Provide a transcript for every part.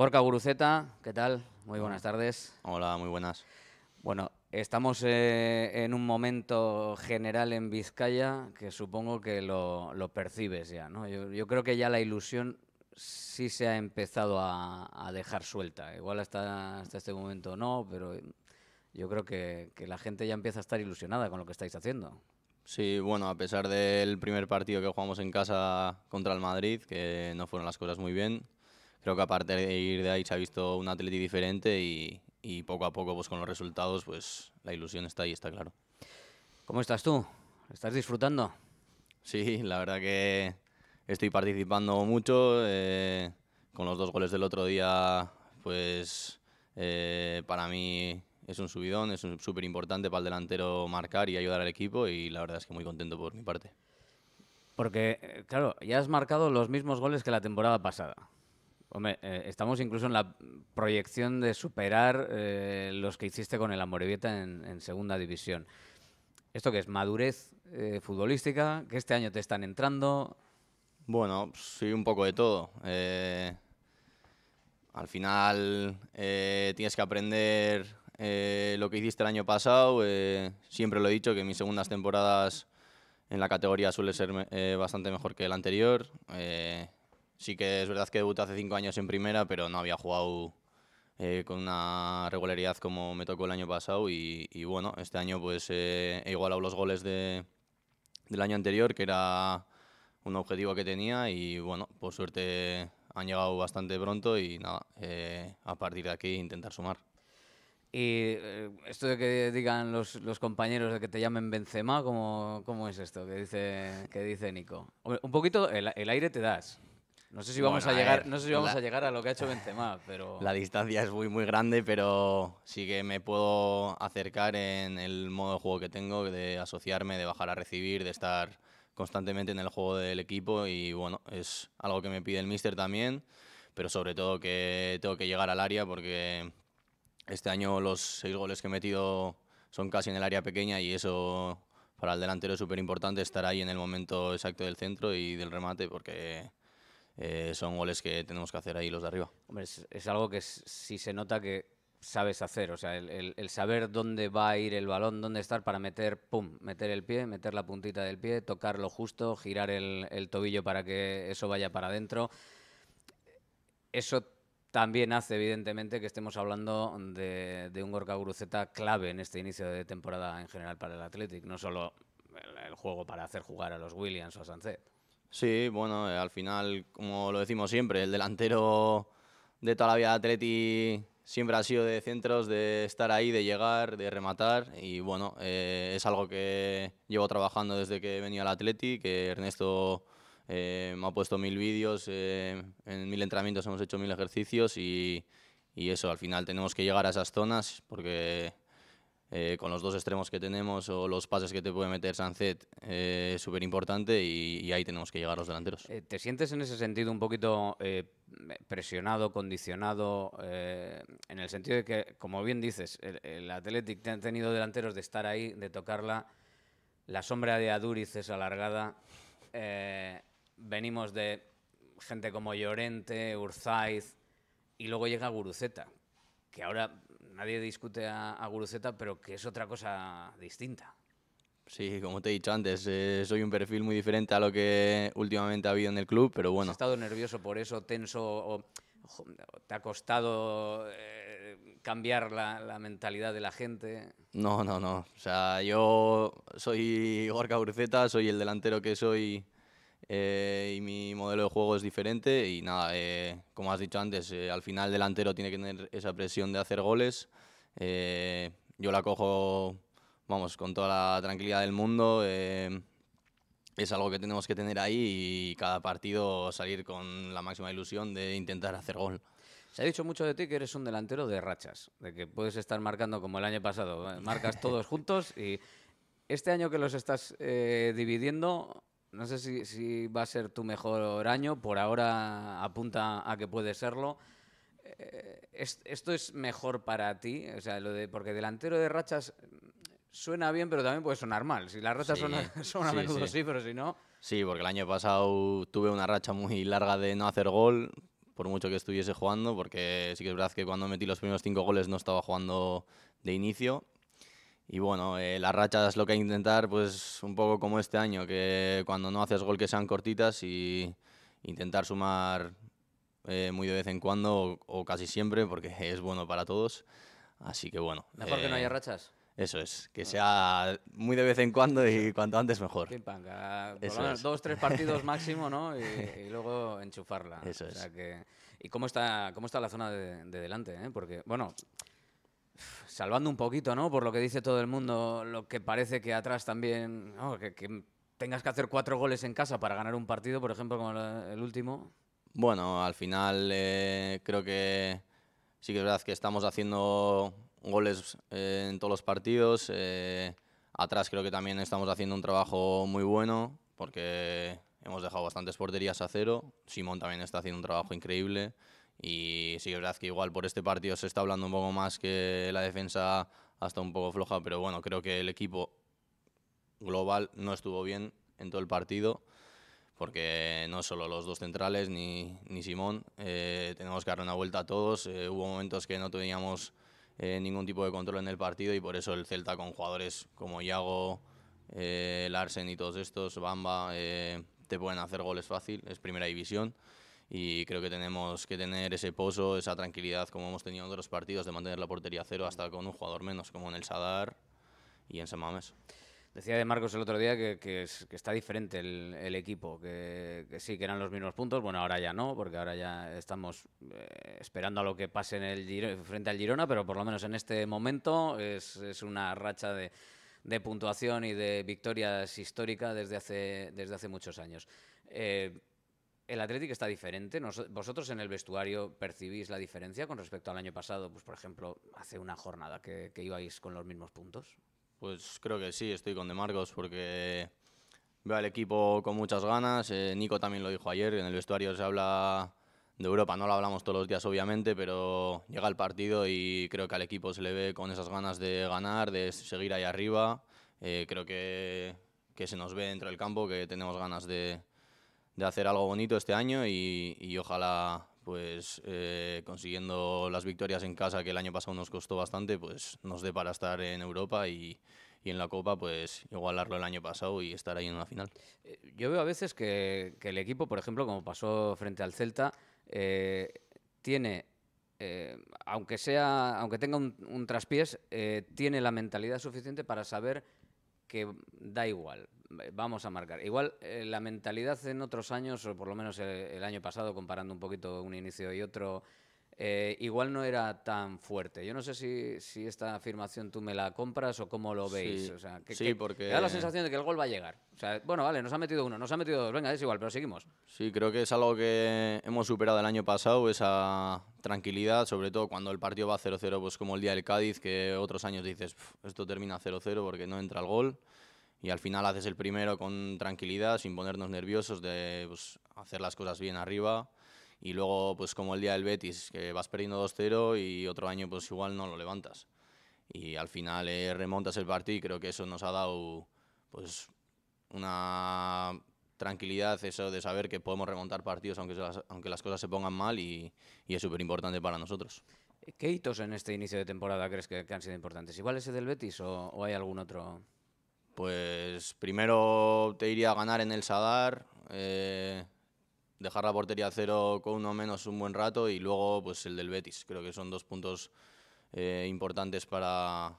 Porca Guruceta, ¿qué tal? Muy buenas tardes. Hola, muy buenas. Bueno, estamos eh, en un momento general en Vizcaya que supongo que lo, percibes ya, ¿no? Yo, creo que ya la ilusión sí se ha empezado a, dejar suelta. Igual hasta, hasta este momento no, pero yo creo que, que la gente ya empieza a estar ilusionada con lo que estáis haciendo. Sí, bueno, a pesar del primer partido que jugamos en casa contra el Madrid, que no fueron las cosas muy bien, creo que aparte de ir de ahí se ha visto un atleti diferente y, poco a poco pues con los resultados pues la ilusión está ahí, está claro. ¿Cómo estás tú? ¿Estás disfrutando? Sí, la verdad que estoy participando mucho. Eh, con los dos goles del otro día, pues eh, para mí es un subidón, es súper importante para el delantero marcar y ayudar al equipo y la verdad es que muy contento por mi parte. Porque, eh, claro, ya has marcado los mismos goles que la temporada pasada. Hombre, eh, estamos incluso en la proyección de superar eh, los que hiciste con el Amorebieta en, segunda división. ¿Esto qué es? ¿Madurez eh, futbolística? ¿Que este año te están entrando? Bueno, sí, un poco de todo. al final tienes que aprender lo que hiciste el año pasado. siempre lo he dicho, que mis segundas temporadas en la categoría suele ser bastante mejor que la anterior Sí que es verdad que debuté hace cinco años en primera, pero no había jugado eh, con una regularidad como me tocó el año pasado y, bueno, este año pues eh, he igualado los goles de, del año anterior, que era un objetivo que tenía y bueno, por suerte han llegado bastante pronto y nada, eh, a partir de aquí intentar sumar. Y esto de que digan los, compañeros de que te llamen Benzema, ¿cómo, es esto que dice, que dice Nico? Un poquito el aire te das. No sé si vamos, a, llegar, a, no sé si vamos a llegar a lo que ha hecho Benzema, pero... La distancia es muy, muy grande, pero sí que me puedo acercar en el modo de juego que tengo, de asociarme, de bajar a recibir, de estar constantemente en el juego del equipo y bueno, es algo que me pide el míster también, pero sobre todo que tengo que llegar al área porque este año los seis goles que he metido son casi en el área pequeña y eso para el delantero es súper importante estar ahí en el momento exacto del centro y del remate porque eh, son goles que tenemos que hacer ahí los de arriba. es, algo que sí si se nota que sabes hacer, o sea, el, saber dónde va a ir el balón, dónde estar para meter, pum, meter el pie, meter la puntita del pie, tocarlo justo, girar el, tobillo para que eso vaya para adentro. Eso también hace, evidentemente, que estemos hablando de, un Gorka Guruceta clave en este inicio de temporada en general para el Athletic, no solo el, juego para hacer jugar a los Williams o a Sancet. Sí, bueno, eh, al final, como lo decimos siempre, el delantero de toda la vida de Atleti siempre ha sido de centros, de estar ahí, de llegar, de rematar. Y bueno, eh, es algo que llevo trabajando desde que venía al Atleti, que Ernesto eh, me ha puesto mil vídeos, en mil entrenamientos hemos hecho mil ejercicios y, y, eso, al final tenemos que llegar a esas zonas porque eh, con los dos extremos que tenemos o los pases que te puede meter Sancet, eh, es súper importante y, ahí tenemos que llegar los delanteros. Eh, ¿Te sientes en ese sentido un poquito presionado, condicionado, en el sentido de que, como bien dices, el, Athletic te han tenido delanteros de estar ahí, de tocarla, la sombra de Aduriz es alargada, venimos de gente como Llorente, Urzaiz, y luego llega Guruceta, que ahora nadie discute a, Guruceta, pero que es otra cosa distinta. Sí, como te he dicho antes, eh, soy un perfil muy diferente a lo que últimamente ha habido en el club, pero bueno. ¿Has estado nervioso por eso, tenso? ¿Te ha costado eh, cambiar la, mentalidad de la gente? No, no, no. O sea, yo soy Gorka Urceta, soy el delantero que soy eh, y mi modelo de juego es diferente y nada, eh, como has dicho antes, eh, al final el delantero tiene que tener esa presión de hacer goles. yo la cojo, vamos, con toda la tranquilidad del mundo. es algo que tenemos que tener ahí y cada partido salir con la máxima ilusión de intentar hacer gol. Se ha dicho mucho de ti que eres un delantero de rachas, de que puedes estar marcando como el año pasado, marcas todos juntos y este año que los estás dividiendo, no sé si, va a ser tu mejor año, por ahora apunta a que puede serlo. Eh, esto es mejor para ti, o lo de, porque delantero de rachas suena bien, pero también puede sonar mal. Si las rachas son, son a menudo sí. sí, pero si no... Sí, porque el año pasado tuve una racha muy larga de no hacer gol, por mucho que estuviese jugando, porque sí que es verdad que cuando metí los primeros cinco goles no estaba jugando de inicio, y bueno, eh, las rachas es lo que hay que intentar, pues un poco como este año, que cuando no haces gol que sean cortitas y intentar sumar eh, muy de vez en cuando o, casi siempre, porque es bueno para todos. Así que bueno. Mejor que no haya eh, rachas. Eso es, que ah. sea muy de vez en cuando y cuanto antes mejor. dos, tres partidos máximo, ¿no? Y, luego enchufarla. Eso es. ¿Y cómo está, cómo está la zona de, de delante? Porque, bueno, salvando un poquito, ¿no? Por lo que dice todo el mundo, lo que parece que atrás también, que, tengas que hacer cuatro goles en casa para ganar un partido, por ejemplo, como el último. Bueno, al final eh, creo que sí que es verdad que estamos haciendo goles eh, en todos los partidos. Eh, atrás creo que también estamos haciendo un trabajo muy bueno porque hemos dejado bastantes porterías a cero. Simón también está haciendo un trabajo increíble. Y sí, es verdad que igual por este partido se está hablando un poco más que la defensa hasta un poco floja, pero bueno, creo que el equipo global no estuvo bien en todo el partido, porque no solo los dos centrales ni, ni Simón, eh, tenemos que dar una vuelta a todos. Eh, hubo momentos que no teníamos eh, ningún tipo de control en el partido y por eso el Celta con jugadores como Iago, Larsen y todos estos, Bamba, te pueden hacer goles fácil, es primera división y creo que tenemos que tener ese pozo, esa tranquilidad como hemos tenido en otros partidos de mantener la portería cero hasta con un jugador menos, como en el Sadar y en San Decía de Marcos el otro día que, que, es, está diferente el, equipo, que, sí, que eran los mismos puntos. Bueno, ahora ya no, porque ahora ya estamos eh, esperando a lo que pase en el frente al Girona, pero por lo menos en este momento es, es una racha de, de, puntuación y de victorias histórica desde hace, desde hace muchos años. Eh, el Atlético está diferente. ¿Vosotros en el vestuario percibís la diferencia con respecto al año pasado? Pues, por ejemplo, hace una jornada que, que ibais con los mismos puntos. Pues creo que sí, estoy con De Marcos porque veo al equipo con muchas ganas. Eh, Nico también lo dijo ayer, en el vestuario se habla de Europa, no lo hablamos todos los días obviamente, pero llega el partido y creo que al equipo se le ve con esas ganas de ganar, de seguir ahí arriba. Eh, creo que, que se nos ve dentro del campo, que tenemos ganas de, de hacer algo bonito este año y, y ojalá pues eh, consiguiendo las victorias en casa que el año pasado nos costó bastante, pues nos dé para estar en Europa y, y en la Copa, pues igualarlo el año pasado y estar ahí en una final. Eh, yo veo a veces que, que el equipo, por ejemplo, como pasó frente al Celta, eh, tiene, aunque, sea, aunque tenga un, un traspiés, tiene la mentalidad suficiente para saber que da igual, Vamos a marcar. Igual eh, la mentalidad en otros años, o por lo menos el, año pasado, comparando un poquito un inicio y otro, eh, igual no era tan fuerte. Yo no sé si, esta afirmación tú me la compras o cómo lo veis. Sí, porque... da la sensación de que el gol va a llegar. bueno, vale, nos ha metido uno, nos ha metido dos, venga, es igual, pero seguimos. Sí, creo que es algo que hemos superado el año pasado, esa tranquilidad, sobre todo cuando el partido va 0-0, pues como el día del Cádiz, que otros años dices, esto termina 0-0 porque no entra el gol y al final haces el primero con tranquilidad, sin ponernos nerviosos de pues, hacer las cosas bien arriba. Y luego, pues como el día del Betis, que vas perdiendo 2-0 y otro año pues igual no lo levantas. Y al final eh, remontas el partido y creo que eso nos ha dado pues una tranquilidad, eso de saber que podemos remontar partidos aunque, las, aunque las cosas se pongan mal y, es súper importante para nosotros. ¿Qué hitos en este inicio de temporada crees que, han sido importantes? ¿Igual ese del Betis o hay algún otro? Pues primero te iría a ganar en el Sadar, eh, dejar la portería a cero con uno menos un buen rato y luego pues el del Betis. Creo que son dos puntos eh, importantes para,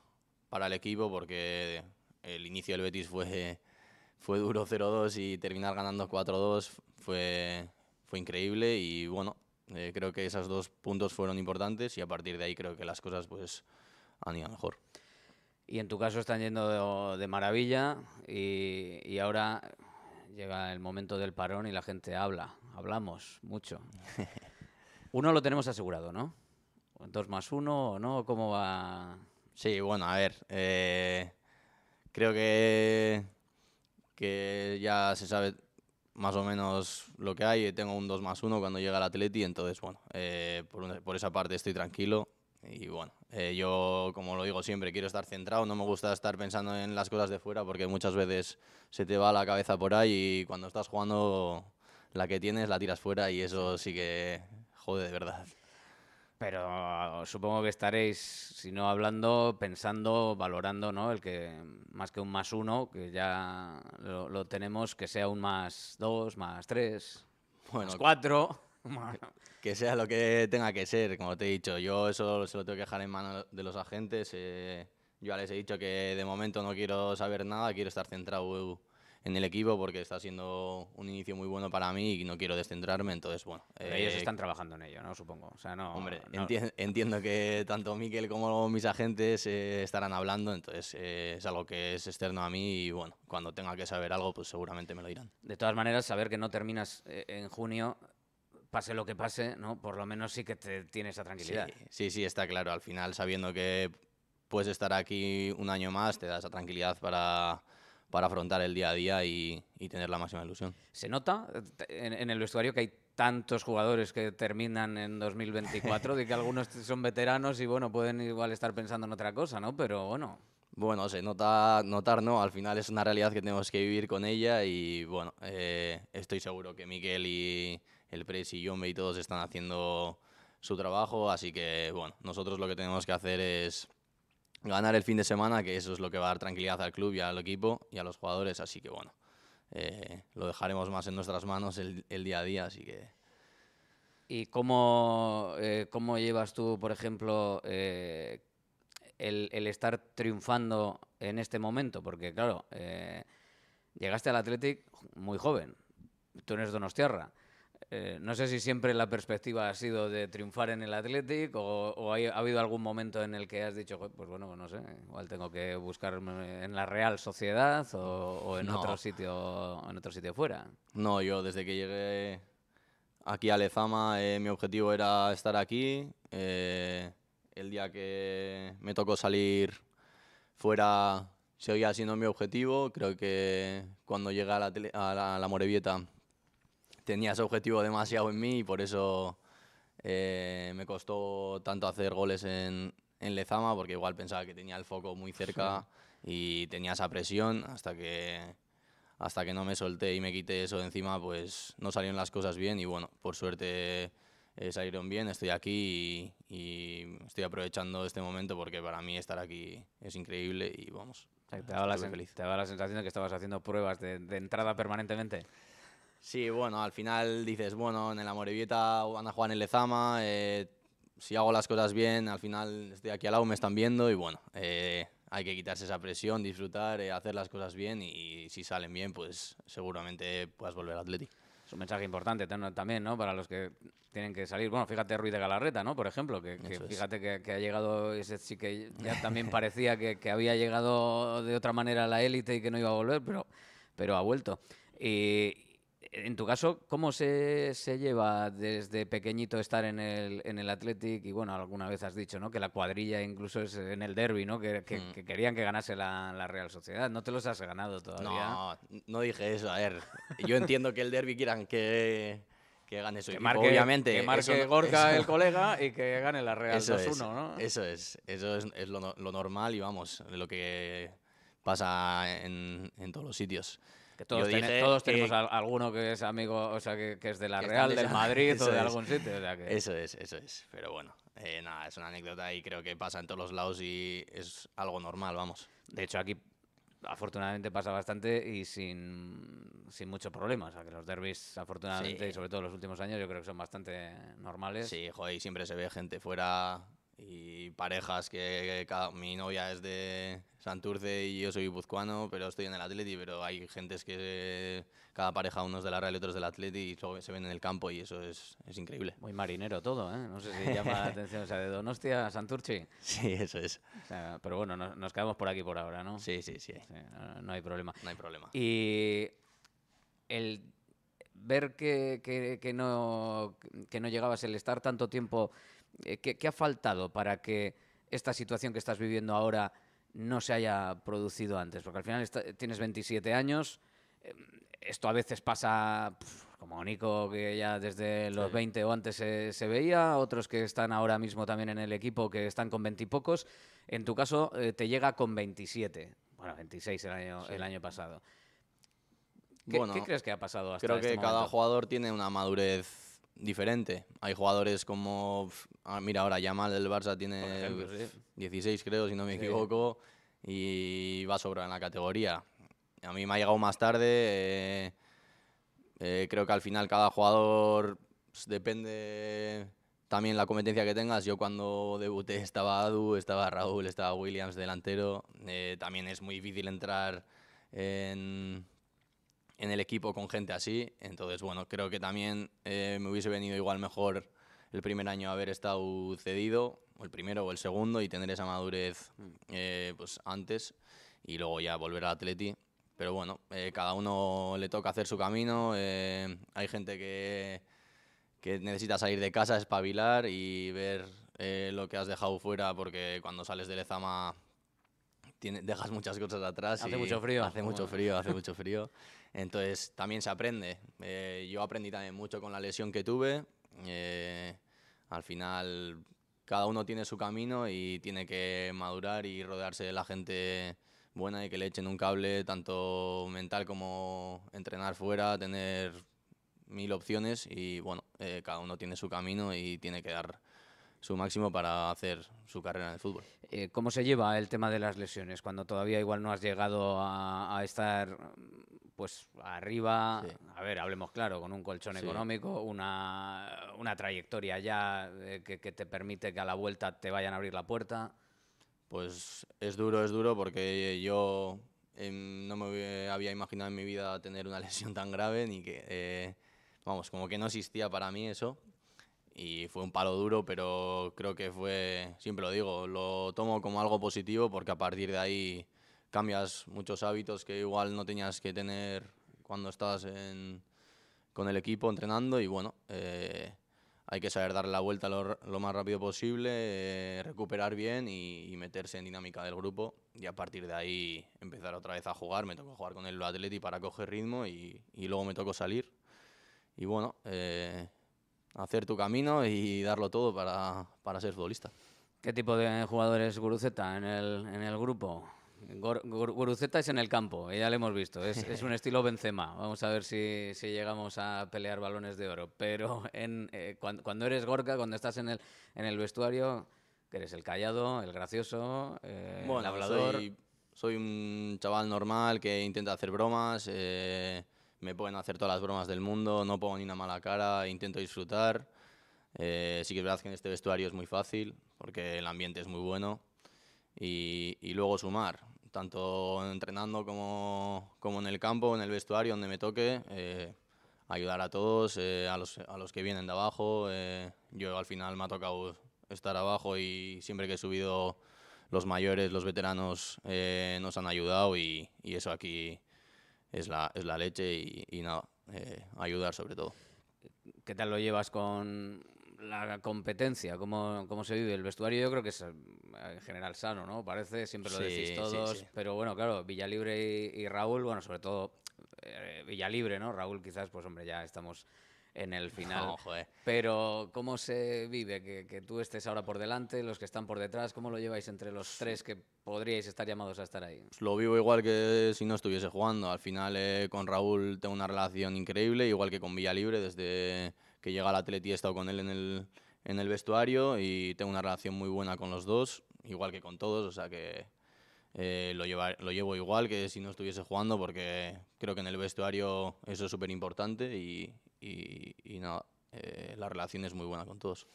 el equipo porque el inicio del Betis fue, fue duro 0-2 y terminar ganando 4-2 fue, fue increíble y bueno, eh, creo que esos dos puntos fueron importantes y a partir de ahí creo que las cosas pues han ido mejor. Y en tu caso están yendo de, maravilla y, ahora llega el momento del parón y la gente habla, hablamos mucho. Uno lo tenemos asegurado, ¿no? ¿Dos más uno no? ¿Cómo va? Sí, bueno, a ver. Eh, creo que, que ya se sabe más o menos lo que hay. Tengo un dos más uno cuando llega el Atleti, entonces, bueno, eh, por, esa parte estoy tranquilo. Y bueno, eh, yo como lo digo siempre, quiero estar centrado, no me gusta estar pensando en las cosas de fuera porque muchas veces se te va la cabeza por ahí y cuando estás jugando la que tienes la tiras fuera y eso sí que jode de verdad. Pero ah, supongo que estaréis, si no hablando, pensando, valorando, ¿no? El que más que un más uno, que ya lo, tenemos, que sea un más dos, más tres, bueno, más cuatro. que sea lo que tenga que ser, como te he dicho. Yo eso se lo tengo que dejar en manos de los agentes. Eh, yo ya les he dicho que de momento no quiero saber nada, quiero estar centrado en el equipo porque está siendo un inicio muy bueno para mí y no quiero descentrarme, entonces bueno. ellos eh, están trabajando en ello, ¿no? Supongo. O sea, no, hombre, entiendo que tanto Miquel como mis agentes eh, estarán hablando, entonces es algo que es externo a mí y bueno, cuando tenga que saber algo, pues seguramente me lo dirán. De todas maneras, saber que no terminas en junio pase lo que pase, ¿no? Por lo menos sí que te tiene esa tranquilidad. Sí, sí, está claro. Al final, sabiendo que puedes estar aquí un año más, te da esa tranquilidad para, para afrontar el día a día y, tener la máxima ilusión. ¿Se nota eh, en, el vestuario que hay tantos jugadores que terminan en 2024, de que algunos son veteranos y bueno, pueden igual estar pensando en otra cosa, ¿no? Pero bueno. Bueno, se nota, notar no, al final es una realidad que tenemos que vivir con ella y bueno, eh, estoy seguro que Miguel y, el Press y Yombe y todos están haciendo su trabajo, así que bueno, nosotros lo que tenemos que hacer es ganar el fin de semana, que eso es lo que va a dar tranquilidad al club y al equipo y a los jugadores, así que bueno, eh, lo dejaremos más en nuestras manos el, día a día, así que... ¿Y cómo, eh, cómo llevas tú, por ejemplo, eh, el, estar triunfando en este momento? Porque, claro, llegaste al Athletic muy joven. Tú eres Donostiarra. Eh, no sé si siempre la perspectiva ha sido de triunfar en el Athletic o, ha habido algún momento en el que has dicho, pues bueno, no sé, igual tengo que buscarme en la Real Sociedad o, en, otro sitio, en otro sitio fuera. No, yo desde que llegué aquí a Lezama eh, mi objetivo era estar aquí. Eh, el día que me tocó salir fuera seguía siendo mi objetivo. Creo que cuando llegué a la, a la, a la Morevieta tenía ese objetivo demasiado en mí y por eso eh, me costó tanto hacer goles en, en, Lezama, porque igual pensaba que tenía el foco muy cerca y tenía esa presión hasta que hasta que no me solté y me quité eso de encima, pues no salieron las cosas bien y bueno, por suerte eh, salieron bien, estoy aquí y, estoy aprovechando este momento porque para mí estar aquí es increíble y vamos. te, daba la feliz. te la sensación de que estabas haciendo pruebas de, de entrada permanentemente. Sí, bueno, al final dices, bueno, en el Amorebieta van a jugar en Lezama, eh, si hago las cosas bien, al final estoy aquí al lado, me están viendo y bueno, eh, hay que quitarse esa presión, disfrutar, eh, hacer las cosas bien y, si salen bien, pues seguramente puedas volver al Atleti. Es un mensaje importante también, ¿no? Para los que tienen que salir. Bueno, fíjate Ruiz de Galarreta, ¿no? Por ejemplo, que, fíjate que, ha llegado, ese sí que ya también parecía que, había llegado de otra manera a la élite y que no iba a volver, pero, pero ha vuelto. Y, en tu caso, ¿cómo se, lleva desde pequeñito estar en el, en Athletic? Y bueno, alguna vez has dicho, ¿no? Que la cuadrilla incluso es en el derby, ¿no? Que, mm. querían que ganase la, Real Sociedad. No te los has ganado todavía. No, no dije eso. A ver, yo entiendo que el derby quieran que, que gane su equipo, obviamente. Que marque el colega y que gane la Real 2-1, ¿no? Eso es, eso es, lo, normal y vamos, lo que pasa en, en todos los sitios todos, tenemos eh, alguno que es amigo, o sea, que, es de la Real, del Madrid o de algún sitio. Eso es, eso es. Pero bueno, eh, nada, es una anécdota y creo que pasa en todos los lados y es algo normal, vamos. De hecho, aquí afortunadamente pasa bastante y sin, sin mucho problema. O sea, que los derbis, afortunadamente, y sobre todo en los últimos años, yo creo que son bastante normales. Sí, joder, y siempre se ve gente fuera y parejas que, mi novia es de Santurce y yo soy guipuzcoano, pero estoy en el Atleti, pero hay gentes que cada pareja unos de la Real y otros del Atleti y se ven en el campo y eso es, increíble. Muy marinero todo, ¿eh? No sé si llama la atención, o sea, de Donostia a Santurce. Sí, eso es. pero bueno, nos, quedamos por aquí por ahora, ¿no? Sí, sí, sí. no, hay problema. No hay problema. Y el ver que, que no, que no llegabas, el estar tanto tiempo eh, ¿qué, ha faltado para que esta situación que estás viviendo ahora no se haya producido antes? Porque al final tienes 27 años, em, esto a veces pasa como Nico, que ya desde los 20 o antes se, veía, otros que están ahora mismo también en el equipo que están con 20 y pocos. En tu caso, eh, te llega con 27, bueno, 26 el año, el año pasado. ¿Qué, crees que ha pasado hasta Creo este que cada jugador tiene una madurez diferente. Hay jugadores como, ah, mira, ahora Yamal del Barça tiene 16 creo, si no me equivoco, y va a sobrar en la categoría. A mí me ha llegado más tarde, eh, eh, creo que al final cada jugador pues, depende también la competencia que tengas. Yo cuando debuté estaba Adu, estaba Raúl, estaba Williams delantero. Eh, también es muy difícil entrar en, en el equipo con gente así. Entonces, bueno, creo que también eh, me hubiese venido igual mejor el primer año haber estado cedido, o el primero o el segundo, y tener esa madurez mm. eh, pues antes y luego ya volver al Atleti. Pero bueno, eh, cada uno le toca hacer su camino. hay gente que, que necesita salir de casa, espabilar y ver lo que has dejado fuera, porque cuando sales de Lezama Tiene, dejas muchas cosas atrás. Hace mucho frío. Hace mucho frío, hace mucho frío. Entonces también se aprende. Eh, yo aprendí también mucho con la lesión que tuve. Eh, al final cada uno tiene su camino y tiene que madurar y rodearse de la gente buena y que le echen un cable tanto mental como entrenar fuera, tener mil opciones y bueno, eh, cada uno tiene su camino y tiene que dar su máximo para hacer su carrera en el fútbol. ¿Cómo se lleva el tema de las lesiones cuando todavía igual no has llegado a estar pues arriba, a ver, hablemos claro, con un colchón económico, una, una, trayectoria ya eh, que, te permite que a la vuelta te vayan a abrir la puerta. Pues es duro, es duro, porque eh, yo em, no me había imaginado en mi vida tener una lesión tan grave, ni que, eh, vamos, como que no existía para mí eso. Y fue un palo duro, pero creo que fue, siempre lo digo, lo tomo como algo positivo porque a partir de ahí cambias muchos hábitos que igual no tenías que tener cuando estabas con el equipo entrenando y bueno, eh, hay que saber dar la vuelta lo, más rápido posible, eh, recuperar bien y, meterse en dinámica del grupo y a partir de ahí empezar otra vez a jugar. Me tocó jugar con el Atleti para coger ritmo y, luego me tocó salir. Y bueno, eh, hacer tu camino y darlo todo para, para ser futbolista. ¿Qué tipo de jugadores Guruceta en el, en el grupo? Goruceta es en el campo, eh, ya lo hemos visto. Es, un estilo Benzema. Vamos a ver si, llegamos a pelear balones de oro. Pero eh, cuando, eres Gorka, cuando estás en el, vestuario, que eres el callado, el gracioso, eh, el hablador. Soy, un chaval normal que intenta hacer bromas. me pueden hacer todas las bromas del mundo, no pongo ni una mala cara, intento disfrutar. sí que es verdad que en este vestuario es muy fácil, porque el ambiente es muy bueno. y luego sumar tanto entrenando como, como, en el campo, en el vestuario, donde me toque, eh, ayudar a todos, eh, a, los, a, los, que vienen de abajo. Eh, yo al final me ha tocado estar abajo y siempre que he subido los mayores, los veteranos nos han ayudado y, y eso aquí es la, es la leche y, y nada, ayudar sobre todo. ¿Qué tal lo llevas con la competencia, cómo, se vive el vestuario, yo creo que es eh, en general sano, ¿no? Parece, siempre lo decís todos, pero bueno, claro, Villalibre y, y Raúl, bueno, sobre todo eh, Villalibre, ¿no? Raúl quizás, pues hombre, ya estamos en el final. Eh. Pero ¿cómo se vive que, tú estés ahora por delante, los que están por detrás? ¿Cómo lo lleváis entre los tres que podríais estar llamados a estar ahí? Pues lo vivo igual que si no estuviese jugando. Al final con Raúl tengo una relación increíble, igual que con Villalibre desde que llega al Atleti, he estado con él en el, en el vestuario y tengo una relación muy buena con los dos, igual que con todos, o sea que eh, lo, lleva, lo llevo igual que si no estuviese jugando porque creo que en el vestuario eso es súper importante y, y, eh, la relación es muy buena con todos.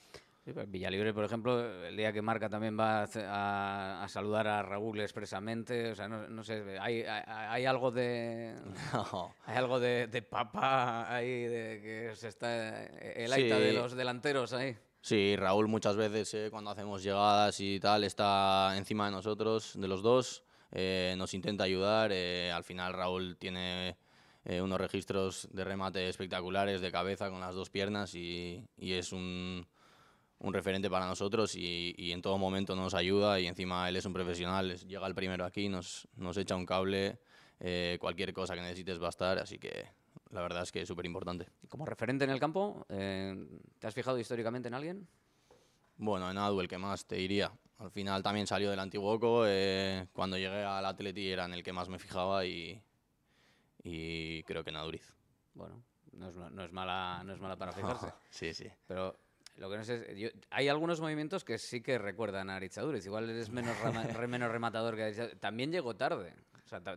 Pues Villalibre, por ejemplo, el día que marca también va a, saludar a Raúl expresamente. O sea, no, sé, hay, algo de. Hay algo de, papa ahí, de, que se está. El de los delanteros ahí. Sí, Raúl muchas veces eh, cuando hacemos llegadas y tal está encima de nosotros, de los dos, eh, nos intenta ayudar. Eh, al final Raúl tiene unos registros de remate espectaculares de cabeza con las dos piernas y es un, un referente para nosotros y, en todo momento nos ayuda y encima él es un profesional, llega el primero aquí, nos, nos echa un cable, eh, cualquier cosa que necesites va a estar, así que la verdad es que es súper importante. Como referente en el campo, eh, ¿te has fijado históricamente en alguien? Bueno, en Adu, el que más te diría. Al final también salió del Antiguoco, eh, cuando llegué al Atleti era en el que más me fijaba y, y creo que en Aduriz. Bueno, no es, no mala, no es mala para fijarse. sí, sí. Pero lo que no sé hay algunos movimientos que sí que recuerdan a Dúriz, Igual eres menos, menos rematador que También llegó tarde.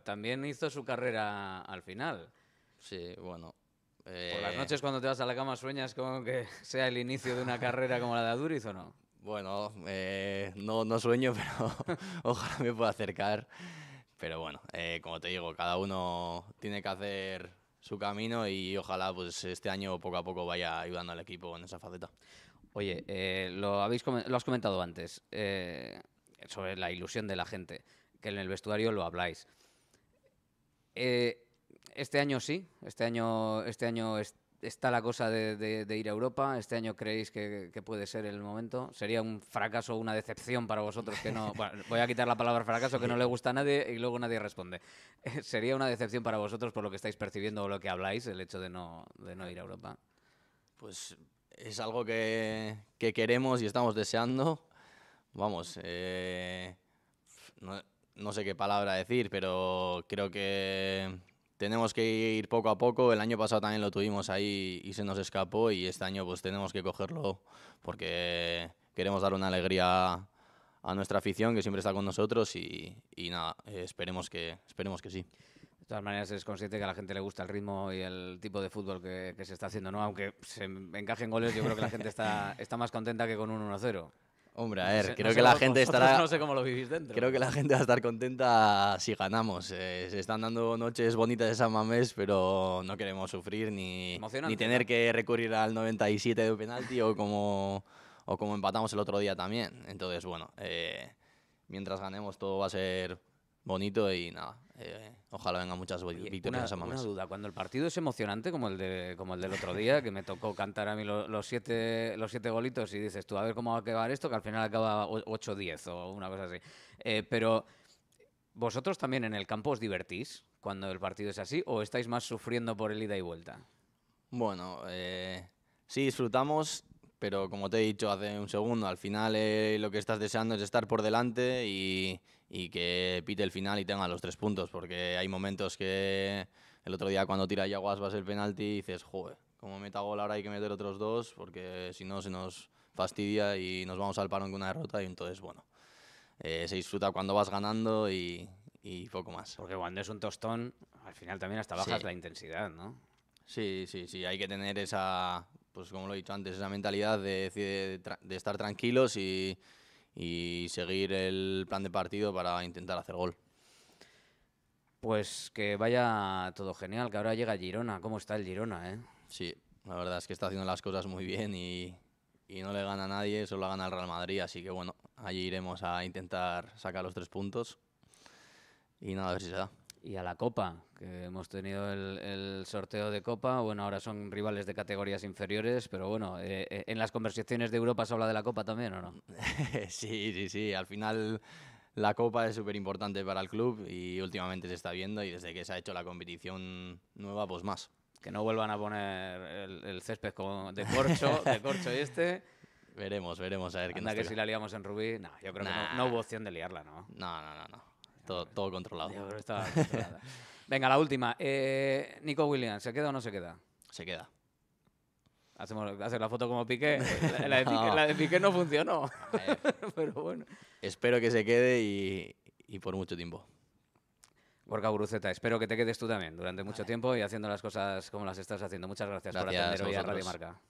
también hizo su carrera al final. Sí, bueno. Eh, Por las noches cuando te vas a la cama sueñas como que sea el inicio de una carrera como la de Aduriz o no? Bueno, eh, no, no sueño, pero ojalá me pueda acercar. Pero bueno, eh, como te digo, cada uno tiene que hacer su camino y ojalá pues este año poco a poco vaya ayudando al equipo en esa faceta. Oye, eh, lo, habéis lo has comentado antes, eh, sobre la ilusión de la gente, que en el vestuario lo habláis. Eh, este año sí, este año, este año está la cosa de, ir a Europa, este año creéis que, puede ser el momento. Sería un fracaso, o una decepción para vosotros que no... voy a quitar la palabra fracaso, que no le gusta a nadie y luego nadie responde. Sería una decepción para vosotros por lo que estáis percibiendo o lo que habláis, el hecho de no, de no ir a Europa. Pues es algo que, queremos y estamos deseando. Vamos, eh, no, sé qué palabra decir, pero creo que tenemos que ir poco a poco. El año pasado también lo tuvimos ahí y se nos escapó y este año pues tenemos que cogerlo porque queremos dar una alegría a nuestra afición que siempre está con nosotros y, y nada, eh, esperemos que, esperemos que sí. De todas maneras es consciente que a la gente le gusta el ritmo y el tipo de fútbol que, se está haciendo, ¿no? Aunque se encajen goles, yo creo que la gente está, más contenta que con un 1-0. Hombre, a ver, creo que la gente estará. No sé cómo lo vivís dentro. Creo que la gente va a estar contenta si ganamos. Eh, se están dando noches bonitas de San Mamés, pero no queremos sufrir ni, ni tener que recurrir al 97 de penalti o como, o como empatamos el otro día también. Entonces, bueno, eh, mientras ganemos todo va a ser bonito y nada. Eh, ojalá vengan muchas victorias a duda, cuando el partido es emocionante, como el, de, como el del otro día, que me tocó cantar a mí los, siete, los siete golitos y dices tú, a ver cómo va a acabar esto, que al final acaba 8-10 o una cosa así. Eh, pero, ¿vosotros también en el campo os divertís cuando el partido es así o estáis más sufriendo por el ida y vuelta? Bueno, eh, sí disfrutamos, pero como te he dicho hace un segundo, al final lo que estás deseando es estar por delante y y que pite el final y tenga los tres puntos, porque hay momentos que el otro día cuando tira Yaguas va a ser penalti y dices, joder, como meta gol ahora hay que meter otros dos, porque si no se nos fastidia y nos vamos al parón con una derrota y entonces, bueno, eh, se disfruta cuando vas ganando y, poco más. Porque cuando es un tostón, al final también hasta bajas la intensidad, ¿no? Sí, sí, sí, hay que tener esa, pues como lo he dicho antes, esa mentalidad de, de estar tranquilos y y seguir el plan de partido para intentar hacer gol. Pues que vaya todo genial, que ahora llega Girona. ¿Cómo está el Girona, eh? Sí, la verdad es que está haciendo las cosas muy bien y, y no le gana a nadie, solo gana el Real Madrid. Así que bueno, allí iremos a intentar sacar los tres puntos y nada, a ver si se da y a la Copa, que hemos tenido el, sorteo de Copa. Bueno, ahora son rivales de categorías inferiores, pero bueno, eh, eh, ¿en las conversaciones de Europa se habla de la Copa también o no? sí, sí, sí. Al final la Copa es súper importante para el club y últimamente se está viendo y desde que se ha hecho la competición nueva, pues más. Que no vuelvan a poner el, césped de corcho, de corcho este. Veremos, veremos a ver qué que si la liamos en Rubí, no, yo creo que no, no, hubo opción de liarla, ¿no? No, no, no, no todo, controlado. Venga, la última. Eh, Nico Williams, ¿se queda o no se queda? Se queda. Hacemos hacer la foto como Piqué. La, de, Piqué, no. funcionó. Pero bueno. Espero que se quede y, por mucho tiempo. Borca Guruceta, espero que te quedes tú también durante mucho tiempo y haciendo las cosas como las estás haciendo. Muchas gracias, por atender hoy a Radio Marca.